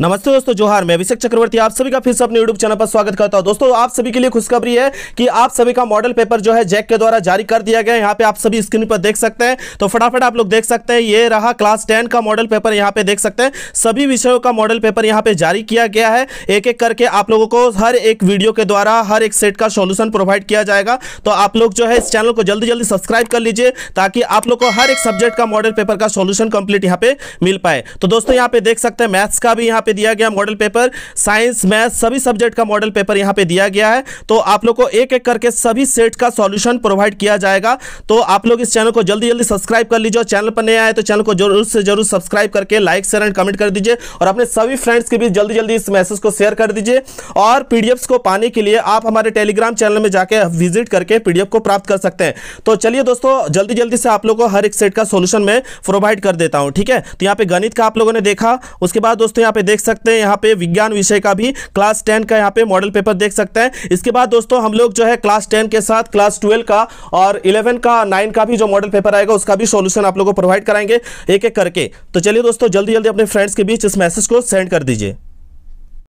नमस्ते दोस्तों जोहार मैं अभिषेक चक्रवर्ती आप सभी का फिर से अपने यूट्यूब चैनल पर स्वागत करता हूं दोस्तों आप सभी के लिए खुशखबरी है कि आप सभी का मॉडल पेपर जो है जैक के द्वारा जारी कर दिया गया है यहाँ पे आप सभी स्क्रीन पर देख सकते हैं तो फटाफट आप लोग देख सकते हैं ये रहा क्लास टेन का मॉडल पेपर यहाँ पे देख सकते हैं सभी विषयों का मॉडल पेपर यहाँ पे जारी किया गया है एक एक करके आप लोगों को हर एक वीडियो के द्वारा हर एक सेट का सोल्यूशन प्रोवाइड किया जाएगा तो आप लोग जो है इस चैनल को जल्दी जल्दी सब्सक्राइब कर लीजिए ताकि आप लोग को हर एक सब्जेक्ट का मॉडल पेपर का सोल्यूशन कंप्लीट यहाँ पे मिल पाए तो दोस्तों यहाँ पे देख सकते हैं मैथ्स का भी यहाँ यहाँ पे दिया गया मॉडल पेपर साइंस मैथ सभी सब्जेक्ट का मॉडल पेपर यहाँ पे दिया गया है तो आप लोग को एक एक करके सभी सेट का सॉल्यूशन प्रोवाइड किया जाएगा तो आप लोग इस चैनल को जल्दी जल्दी सब्सक्राइब कर लीजिए और चैनल पर नए आए तो चैनल को जरूर से जरूर सब्सक्राइब करके लाइक शेयर एंड कमेंट कर दीजिए और अपने सभी फ्रेंड्स के बीच जल्दी जल्दी इस मैसेज को शेयर कर दीजिए और पी को पाने के लिए आप हमारे टेलीग्राम चैनल में जाकर विजिट करके पी को प्राप्त कर सकते हैं तो चलिए दोस्तों जल्दी जल्दी से आप लोग को हर एक सेट का सोल्यूशन में प्रोवाइड कर देता हूँ ठीक है तो यहाँ पे गणित का आप लोगों ने देखा उसके बाद दोस्तों यहाँ पे देख सकते हैं यहाँ पे विज्ञान विषय का भी क्लास टेन का यहाँ पे मॉडल पेपर देख सकते हैं इसके बाद दोस्तों हम लोग जो है क्लास टेन के साथ क्लास ट्वेल्व का और इलेवन का नाइन का भी जो मॉडल पेपर आएगा उसका भी सोल्यूशन आप लोग को प्रोवाइड कराएंगे एक एक करके तो चलिए दोस्तों जल्दी जल्दी अपने फ्रेंड्स के बीच इस मैसेज को सेंड कर दीजिए